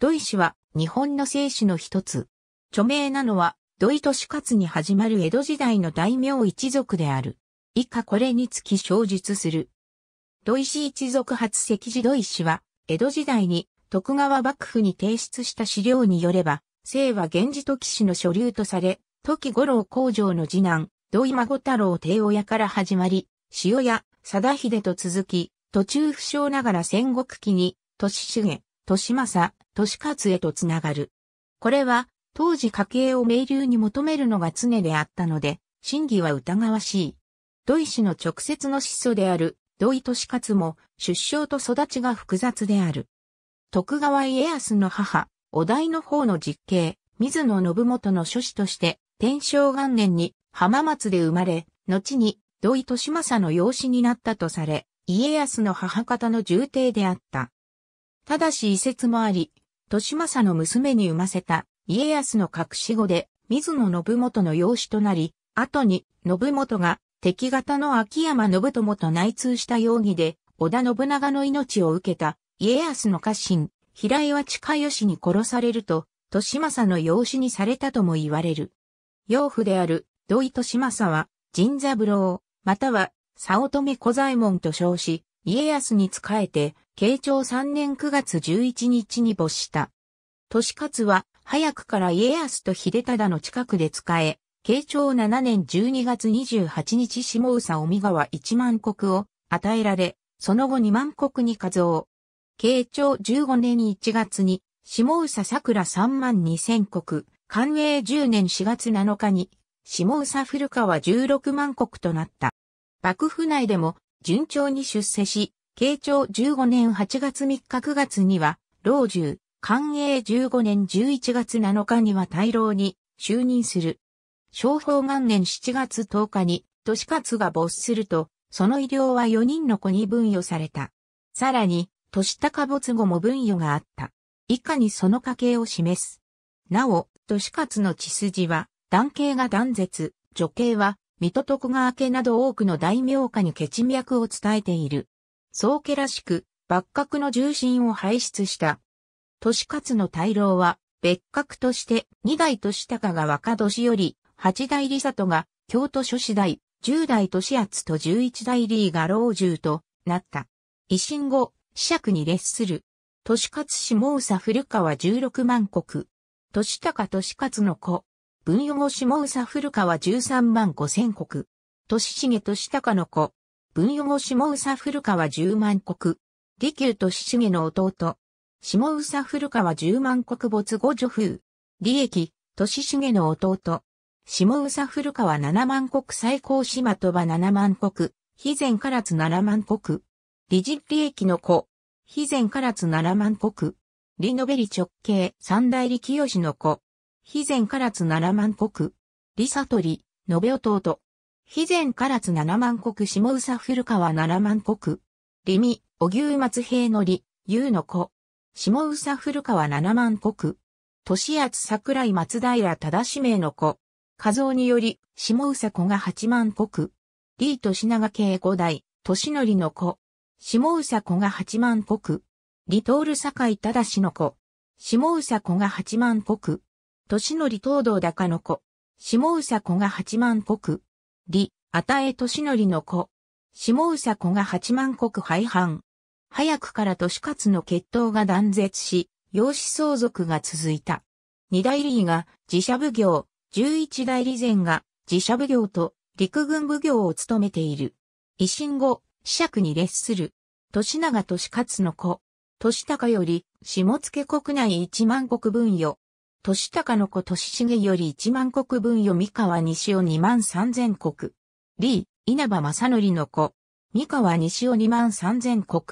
土井氏は日本の聖史の一つ。著名なのは土井利勝に始まる江戸時代の大名一族である。以下これにつき詳述する。土井氏一族発石寺土井氏は、江戸時代に徳川幕府に提出した資料によれば、姓は源氏時氏の所流とされ、時五郎工場の次男、土井孫太郎帝親から始まり、塩屋、貞秀と続き、途中不詳ながら戦国期に、利重、利政、利勝へとつながる。これは、当時家計を名流に求めるのが常であったので、真偽は疑わしい。土井氏の直接の子祖である土井利勝も出生と育ちが複雑である。徳川家康の母、お代の方の実刑、水野信元の諸子として、天正元年に浜松で生まれ、後に土井利政の養子になったとされ、家康の母方の重帝であった。ただし遺説もあり、利政の娘に産ませた家康の隠し子で、水野信元の養子となり、後に信元が敵方の秋山信友と内通した容疑で、織田信長の命を受けた家康の家臣、平岩近義に殺されると、利政の養子にされたとも言われる。養父である土井利政は、神三郎、または、早乙女小左衛門と称し、家康に仕えて、慶長3年9月11日に没した。利勝は早くから家康と秀忠の近くで使え、慶長7年12月28日下宇佐尾川1万国を与えられ、その後2万国に加増。慶長15年1月に下宇佐桜3万2千国、寛永10年4月7日に下宇佐古川16万国となった。幕府内でも順調に出世し、慶長15年8月3日9月には、老中、寛永15年11月7日には大老に就任する。昭法元年7月10日に、市活が没すると、その医療は4人の子に分与された。さらに、都市高没後も分与があった。以下にその家系を示す。なお、市活の血筋は、男系が断絶、女系は、水戸徳川家など多くの大名家に血脈を伝えている。宗家らしく、幕閣の重心を排出した。利勝の大老は、別格として、二代利高が若年より、八代利里が、京都諸子代、十代利厚と十一代利が老中となった。維新後、四尺に列する。利勝氏猛佐古川十六万国。利高利勝の子。文予下宇佐古川十三万五千国。利重利高の子。文用下宇佐古川十万国。利休とし重の弟。下宇佐古川十万国没後女風。利益、とし重の弟。下宇佐古川七万国最高島鳥羽七万国。肥前唐津七万国。理事利益の子。肥前唐津七万国。リノベリ直系三大力吉の子。肥前唐津七万国。リサトリ、べ弟。肥前唐津七万国下宇佐古川七万国。利美、小牛松平の利、優の子。下宇佐古川七万国。年厚桜井松平忠志名の子。家像により、下宇佐子が八万国。利利長慶五代、年則の子。下宇佐子が八万国。利通坂井忠の子。下宇佐子が八万国。年則東道高の子。下宇佐子が八万国。李、与え年則の子。下佐子が八万国廃藩。早くから利勝の血統が断絶し、養子相続が続いた。二代理が自社奉行、十一代理前が自社奉行と陸軍奉行を務めている。維新後、子爵に列する。年長利勝の子。年高より、下野国内一万国分与。年高の子年重より一万国分よ三河西尾二万三千国。李、稲葉正則の子。三河西尾二万三千国。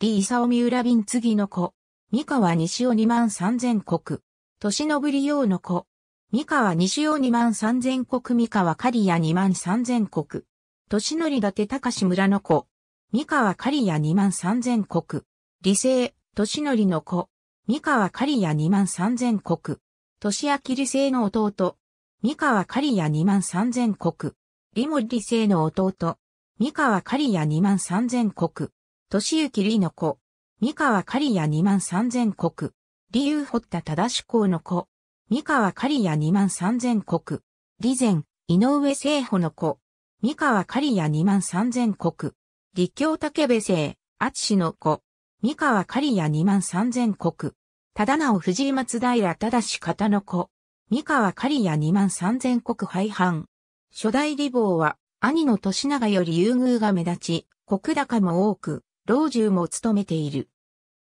李伊佐三浦便次の子。三河西尾二万三千国。俊信用の子。三河西尾二万三千国三河刈谷二万三千国。年則伊達隆村の子。三河刈谷二万三千国。理年の則の子。三河刈谷二万三千国。年明理性の弟、三河刈谷二万三千国。李森理性の弟、三河刈谷二万三千国。年幸李の子、三河刈谷二万三千国。理由堀田正公の子、三河刈谷二万三千国。李前、井上聖保の子、三河刈谷二万三千国。立教武部生、厚氏の子、三河刈谷二万三千国。忠直藤井松平し方の子。三河狩谷二万三千国廃藩。初代李坊は、兄の年長より優遇が目立ち、国高も多く、老中も務めている。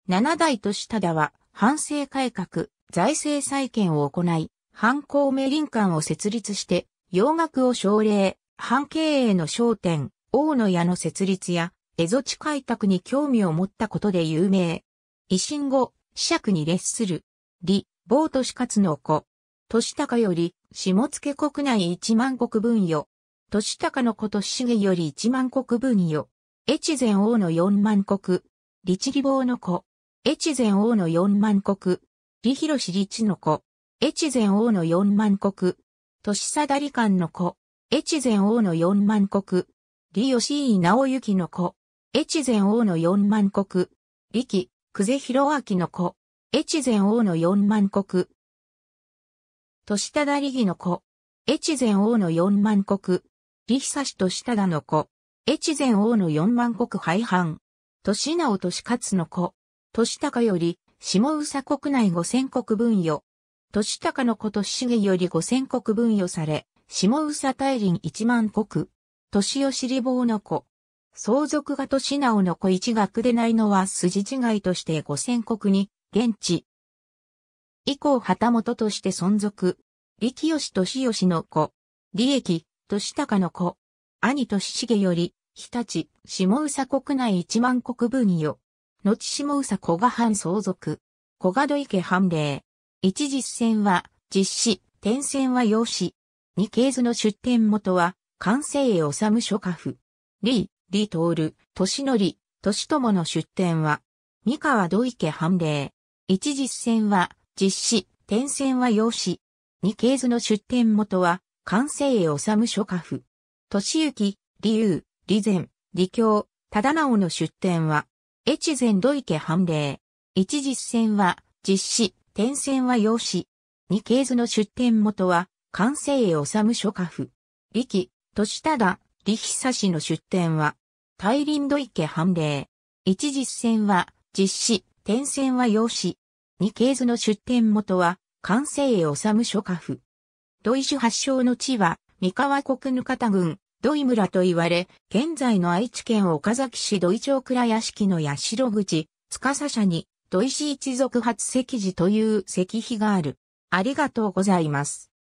七代年忠は、藩政改革、財政再建を行い、藩公明林館を設立して、洋楽を奨励、藩経営の商店、大野屋の設立や、蝦夷地開拓に興味を持ったことで有名。維新後、釈に列する。李、某都市勝の子。都市高より、下付国内一万国分よ。都市高の子と市重より一万国分よ。越前王の四万国。李治理の子。越前王の四万国。李広李治の子。越前王の四万国。都市貞理官の子。越前王の四万国。李吉井直行の子。越前王の四万国。李紀、久世広明の子、越前王の四万国。年忠利義の子、越前王の四万国。利久氏年忠の子、越前王の四万国廃藩。年直利勝の子、年高より、下宇佐国内五千国分与。年高の子年重より五千国分与され、下宇佐大林一万国。年吉利坊の子、相続がとしなおの子一学でないのは筋違いとして五千国に、現地。以降旗本として存続。力吉と吉の子。利益、としたかの子。兄とししげより、日立、下宇佐国内一万国分よ。後下宇佐古賀藩相続。古賀土池藩令。一実践は、実施、転戦は用紙。二系図の出典元は、関西へ治む諸家府。リー、李徹、年則、年友の出典は、三河土池判例。一実戦は、実施、転戦は用紙。二系図の出典元は、完成へ治む諸家父。年行、李優、李善、李強、忠直の出典は、越前土池判例。一実戦は、実施、転戦は用紙。二系図の出典元は、完成へ治む諸家父。力、敏忠、力久氏の出典は、大林土池判例。一実戦は、実施、転戦は用紙。二系図の出典元は、完成へ治書家府。土井発祥の地は、三河国ぬ方郡、土井村と言われ、現在の愛知県岡崎市土井町倉屋敷の八代口、司社に、土井一族初石寺という石碑がある。ありがとうございます。